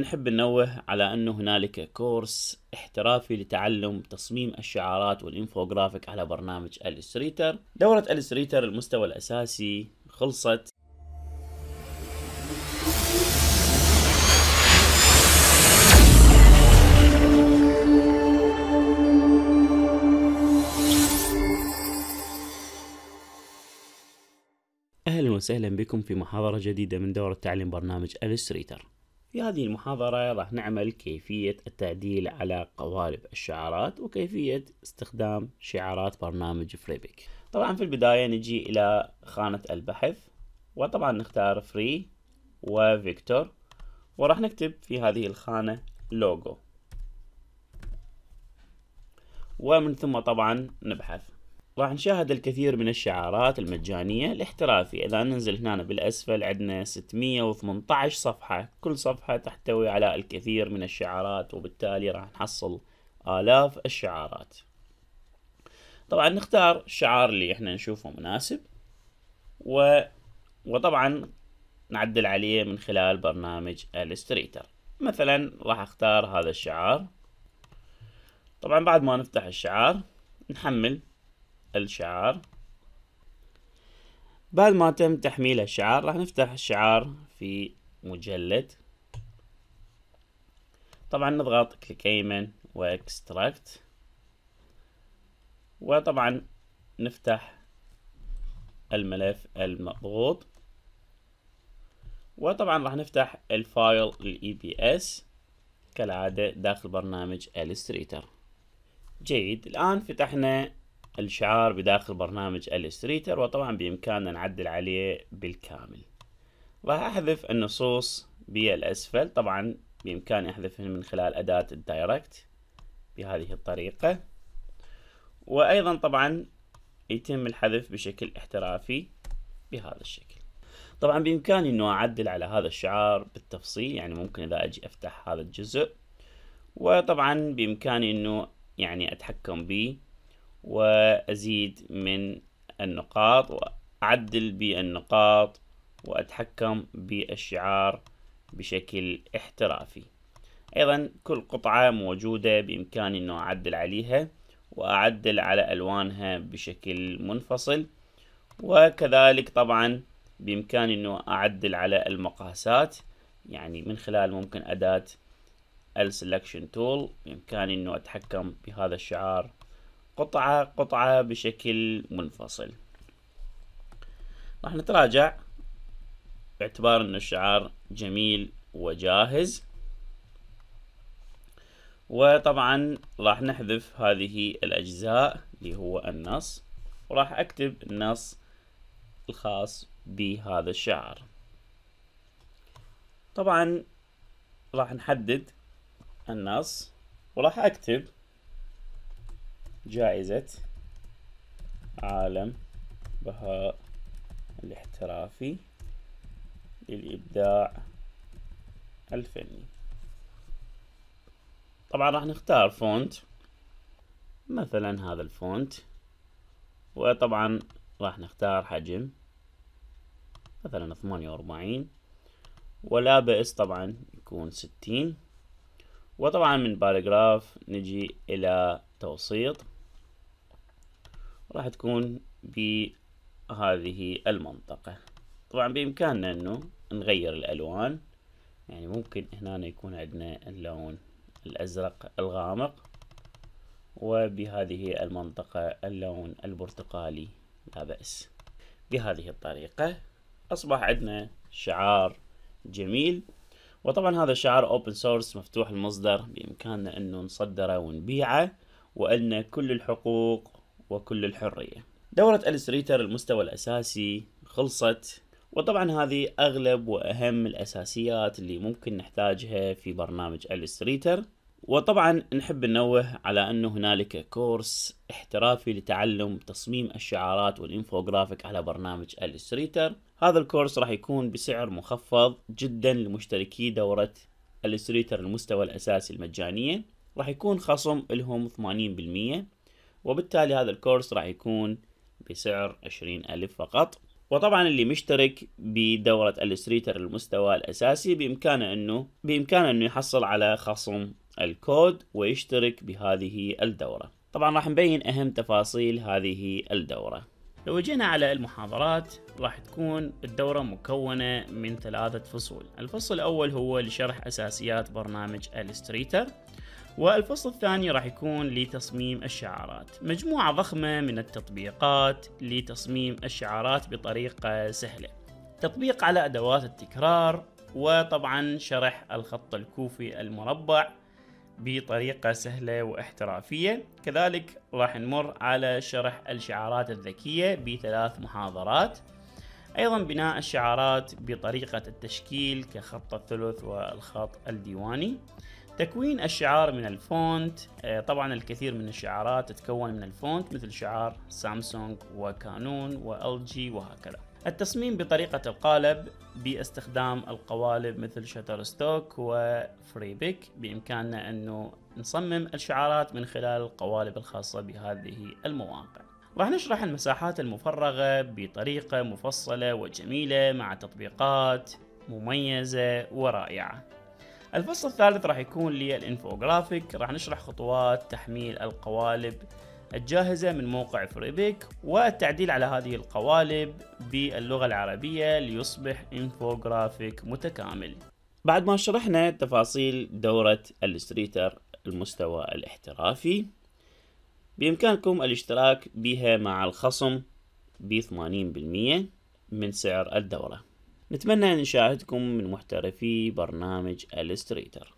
نحب ننوه على انه هنالك كورس احترافي لتعلم تصميم الشعارات والإنفوغرافيك على برنامج الستريتر دورة الستريتر المستوى الأساسي خلصت أهلا وسهلا بكم في محاضرة جديدة من دورة تعليم برنامج الستريتر في هذه المحاضرة راح نعمل كيفية التعديل على قوالب الشعارات وكيفية استخدام شعارات برنامج فريبيك طبعا في البداية نجي إلى خانة البحث وطبعا نختار فري وفيكتور وراح نكتب في هذه الخانة لوجو ومن ثم طبعا نبحث راح نشاهد الكثير من الشعارات المجانية الاحترافية إذا ننزل هنا بالأسفل عندنا 618 صفحة كل صفحة تحتوي على الكثير من الشعارات وبالتالي راح نحصل آلاف الشعارات طبعا نختار الشعار اللي احنا نشوفه مناسب و... وطبعا نعدل عليه من خلال برنامج الستريتر مثلا راح اختار هذا الشعار طبعا بعد ما نفتح الشعار نحمل الشعار بعد ما تم تحميل الشعار راح نفتح الشعار في مجلد طبعا نضغط كليك ايمن واكستراكت وطبعا نفتح الملف المضغوط وطبعا راح نفتح الفايل الاي بي e اس كالعادة داخل برنامج الستريتر جيد الآن فتحنا الشعار بداخل برنامج الستريتر وطبعا بإمكاننا نعدل عليه بالكامل راح أحذف النصوص بالأسفل طبعا بإمكاني أحذفهم من خلال أداة الدايركت بهذه الطريقة وأيضا طبعا يتم الحذف بشكل احترافي بهذا الشكل طبعا بإمكاني أنه أعدل على هذا الشعار بالتفصيل يعني ممكن إذا أجي أفتح هذا الجزء وطبعا بإمكاني أنه يعني أتحكم به وأزيد من النقاط وأعدل بالنقاط وأتحكم بالشعار بشكل احترافي أيضا كل قطعة موجودة بإمكاني أن أعدل عليها وأعدل على ألوانها بشكل منفصل وكذلك طبعا بإمكاني أن أعدل على المقاسات يعني من خلال ممكن أداة ال Selection Tool بإمكاني أن أتحكم بهذا الشعار قطعة قطعة بشكل منفصل راح نتراجع باعتبار أن الشعار جميل وجاهز وطبعا راح نحذف هذه الأجزاء اللي هو النص وراح أكتب النص الخاص بهذا الشعر طبعا راح نحدد النص وراح أكتب جائزة عالم بهاء الاحترافي للإبداع الفني طبعا راح نختار فونت مثلا هذا الفونت وطبعا راح نختار حجم مثلا ثمانية وأربعين ولا بأس طبعا يكون ستين وطبعا من باراجراف نجي إلى توسيط راح تكون بهذه المنطقة طبعا بإمكاننا أنه نغير الألوان يعني ممكن هنا يكون عندنا اللون الأزرق الغامق وبهذه المنطقة اللون البرتقالي لا بأس بهذه الطريقة أصبح عندنا شعار جميل وطبعا هذا الشعار اوبن سورس مفتوح المصدر بإمكاننا أنه نصدره ونبيعه وأن كل الحقوق وكل الحرية دورة الستريتر المستوى الأساسي خلصت وطبعا هذه أغلب وأهم الأساسيات اللي ممكن نحتاجها في برنامج الستريتر وطبعا نحب ننوه على أنه هنالك كورس احترافي لتعلم تصميم الشعارات والإنفوغرافيك على برنامج الستريتر هذا الكورس راح يكون بسعر مخفض جدا لمشتركي دورة الستريتر المستوى الأساسي المجانية راح يكون خصم لهم 80% وبالتالي هذا الكورس راح يكون بسعر 20 ألف فقط وطبعا اللي مشترك بدورة الستريتر المستوى الأساسي بإمكانه أنه بإمكانه أنه يحصل على خصم الكود ويشترك بهذه الدورة طبعا راح نبين أهم تفاصيل هذه الدورة لو جينا على المحاضرات راح تكون الدورة مكونة من ثلاثة فصول الفصل الأول هو لشرح أساسيات برنامج الستريتر والفصل الثاني راح يكون لتصميم الشعارات مجموعة ضخمة من التطبيقات لتصميم الشعارات بطريقة سهلة تطبيق على أدوات التكرار وطبعا شرح الخط الكوفي المربع بطريقة سهلة واحترافية كذلك راح نمر على شرح الشعارات الذكية بثلاث محاضرات أيضا بناء الشعارات بطريقة التشكيل كخط الثلث والخط الديواني تكوين الشعار من الفونت آه، طبعا الكثير من الشعارات تتكون من الفونت مثل شعار سامسونج وكانون وال جي وهكذا التصميم بطريقة القالب باستخدام القوالب مثل شتر ستوك وفريبيك بإمكاننا أنه نصمم الشعارات من خلال القوالب الخاصة بهذه المواقع راح نشرح المساحات المفرغة بطريقة مفصلة وجميلة مع تطبيقات مميزة ورائعة الفصل الثالث راح يكون للإنفوغرافيك راح نشرح خطوات تحميل القوالب الجاهزة من موقع فريبيك والتعديل على هذه القوالب باللغة العربية ليصبح إنفوغرافيك متكامل بعد ما شرحنا تفاصيل دورة الستريتر المستوى الاحترافي بإمكانكم الاشتراك بها مع الخصم ب 80% من سعر الدورة نتمنى أن نشاهدكم من محترفي برنامج الستريتر